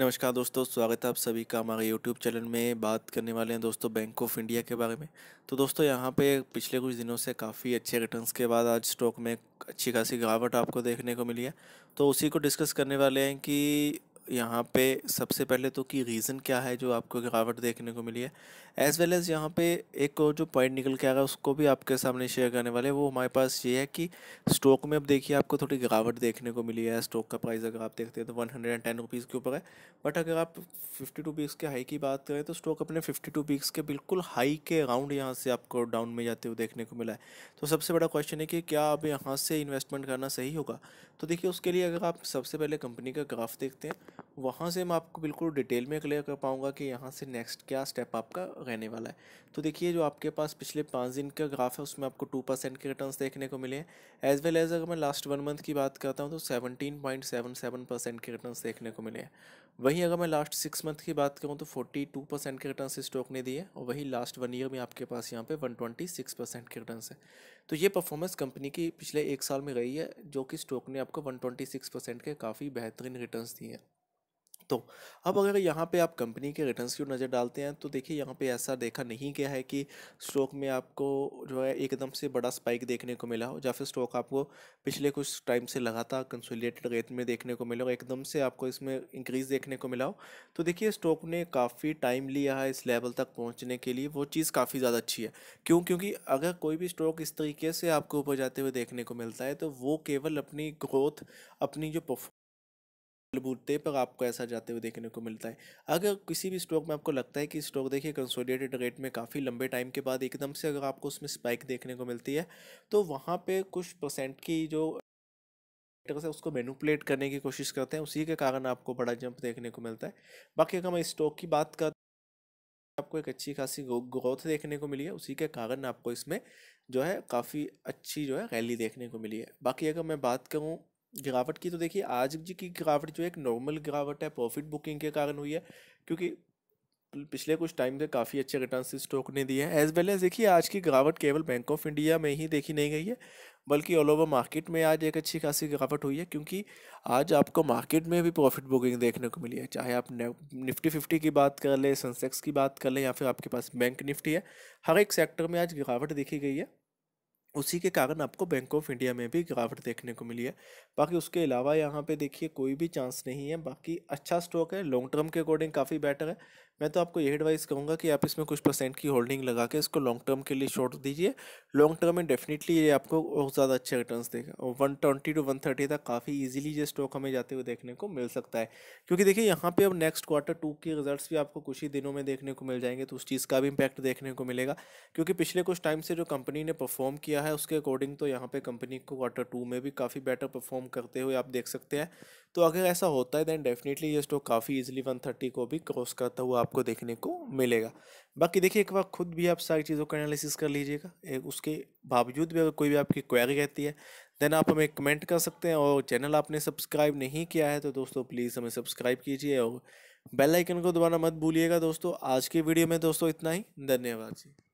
नमस्कार दोस्तों स्वागत है आप सभी का हमारे यूट्यूब चैनल में बात करने वाले हैं दोस्तों बैंक ऑफ इंडिया के बारे में तो दोस्तों यहाँ पे पिछले कुछ दिनों से काफ़ी अच्छे रिटर्न्स के बाद आज स्टॉक में अच्छी खासी गिरावट आपको देखने को मिली है तो उसी को डिस्कस करने वाले हैं कि यहाँ पे सबसे पहले तो कि रीज़न क्या है जो आपको गिरावट देखने को मिली है एज़ वेल एज़ यहाँ पे एक और जो पॉइंट निकल के आ रहा है उसको भी आपके सामने शेयर करने वाले वो हमारे पास ये है कि स्टॉक में अब देखिए आपको थोड़ी गिरावट देखने को मिली है स्टॉक का प्राइस अगर आप देखते हैं तो one hundred and ten rupees के ऊपर है बट अगर आप फिफ्टी टू पीक्स के हाई की बात करें तो स्टॉक अपने फिफ्टी टू पीक्स के बिल्कुल हाई के अराउंड यहाँ से आपको डाउन में जाते हुए देखने को मिला है तो सबसे बड़ा क्वेश्चन है कि क्या अब यहाँ से इन्वेस्टमेंट करना सही होगा तो देखिए उसके लिए अगर आप सबसे पहले कंपनी का ग्राफ देखते हैं वहाँ से मैं आपको बिल्कुल डिटेल में क्लियर कर पाऊँगा कि यहाँ से नेक्स्ट क्या स्टेप आपका रहने वाला है तो देखिए जो आपके पास पिछले पाँच दिन का ग्राफ है उसमें आपको टू परसेंट के रिटर्न देखने को मिले हैं एज वेल एज अगर मैं लास्ट वन मंथ की बात करता हूँ तो seventeen point seven seven percent के रिटर्न देखने को मिले हैं वहीं अगर मैं लास्ट सिक्स मंथ की बात करूँ तो फोर्टी टू परसेंट के रिटर्न स्टॉक ने दिए और वहीं लास्ट वन ईयर में आपके पास यहाँ पे वन ट्वेंटी सिक्स परसेंट के रिटर्न है तो ये परफॉर्मेंस कंपनी की पिछले एक साल में रही है जो कि स्टॉक ने आपको वन ट्वेंटी सिक्स परसेंट के काफ़ी बेहतरीन रिटर्न दिए हैं तो अब अगर यहाँ पे आप कंपनी के रिटर्न्स की नज़र डालते हैं तो देखिए यहाँ पे ऐसा देखा नहीं गया है कि स्टॉक में आपको जो है एकदम से बड़ा स्पाइक देखने को मिला हो या फिर स्टॉक आपको पिछले कुछ टाइम से लगातार कंसोलिडेटेड रेट में देखने को मिला हो एकदम से आपको इसमें इंक्रीज़ देखने को मिला हो तो देखिए स्टॉक ने काफ़ी टाइम लिया है इस लेवल तक पहुँचने के लिए वो चीज़ काफ़ी ज़्यादा अच्छी है क्यों क्योंकि अगर कोई भी स्टॉक इस तरीके से आपको ऊपर जाते हुए देखने को मिलता है तो वो केवल अपनी ग्रोथ अपनी जो बलबूते पर आपको ऐसा जाते हुए देखने को मिलता है अगर किसी भी स्टॉक में आपको लगता है कि स्टॉक देखिए कंसोलिडेटेड रेट में काफ़ी लंबे टाइम के बाद एकदम से अगर आपको उसमें स्पाइक देखने को मिलती है तो वहाँ पे कुछ परसेंट की जो से उसको मेनुपलेट करने की कोशिश करते हैं उसी के कारण आपको बड़ा जंप देखने को मिलता है बाकी अगर मैं स्टॉक की बात कर आपको एक अच्छी खासी ग्रोथ देखने को मिली है उसी के कारण आपको इसमें जो है काफ़ी अच्छी जो है रैली देखने को मिली है बाकी अगर मैं बात करूँ गिरावट की तो देखिए आज की गिरावट जो एक नॉर्मल गिरावट है प्रॉफिट बुकिंग के कारण हुई है क्योंकि पिछले कुछ टाइम से काफ़ी अच्छे रिटर्न स्टॉक ने दिए हैं एज वेल एज देखिए आज की गिरावट केवल बैंक ऑफ इंडिया में ही देखी नहीं गई है बल्कि ऑल ओवर मार्केट में आज एक अच्छी खासी गिरावट हुई है क्योंकि आज आपको मार्केट में भी प्रॉफिट बुकिंग देखने को मिली है चाहे आप निफ्टी फिफ्टी की बात कर लें सेंसेक्स की बात कर लें या फिर आपके पास बैंक निफ्टी है हर एक सेक्टर में आज गिरावट देखी गई है उसी के कारण आपको बैंक ऑफ इंडिया में भी गिरावट देखने को मिली है बाकी उसके अलावा यहाँ पे देखिए कोई भी चांस नहीं है बाकी अच्छा स्टॉक है लॉन्ग टर्म के अकॉर्डिंग काफ़ी बेटर है मैं तो आपको यही एडवाइस कहूँगा कि आप इसमें कुछ परसेंट की होल्डिंग लगा के इसको लॉन्ग टर्म के लिए शॉर्ट दीजिए लॉन्ग टर्म में डेफिनेटली ये आपको बहुत ज़्यादा अच्छे रिटर्न देगा और one twenty two one thirty तक काफ़ी ईजिली ये स्टॉक हमें जाते हुए देखने को मिल सकता है क्योंकि देखिए यहाँ पर अब नेक्स्ट क्वार्टर टू के रिजल्ट भी आपको कुछ ही दिनों में देखने को मिल जाएंगे तो उस चीज़ का भी इम्पैक्ट देखने को मिलेगा क्योंकि पिछले कुछ टाइम से जो कंपनी ने परफॉर्म किया है उसके अकॉर्डिंग तो यहाँ पर कंपनी को क्वार्टर टू में भी काफ़ी बेटर परफॉर्म करते हुए आप देख सकते हैं तो अगर ऐसा होता है देन डेफिनेटली ये स्टॉक काफ़ी ईजिली वन थर्टी को भी क्रॉस करता हुआ आपको देखने को मिलेगा बाकी देखिए एक बार खुद भी आप सारी चीज़ों का एनालिसिस कर लीजिएगा उसके बावजूद भी अगर कोई भी आपकी क्वेरी रहती है देन आप हमें कमेंट कर सकते हैं और चैनल आपने सब्सक्राइब नहीं किया है तो दोस्तों प्लीज़ हमें सब्सक्राइब कीजिए और बेल आइकन को दोबारा मत भूलिएगा दोस्तों आज के वीडियो में दोस्तों इतना ही धन्यवाद जी